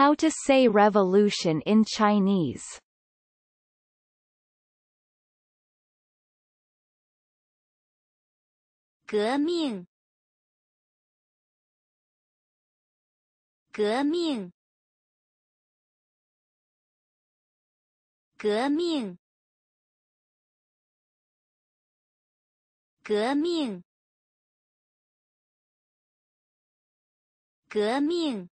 How to say revolution in Chinese Geming Geming Geming Geming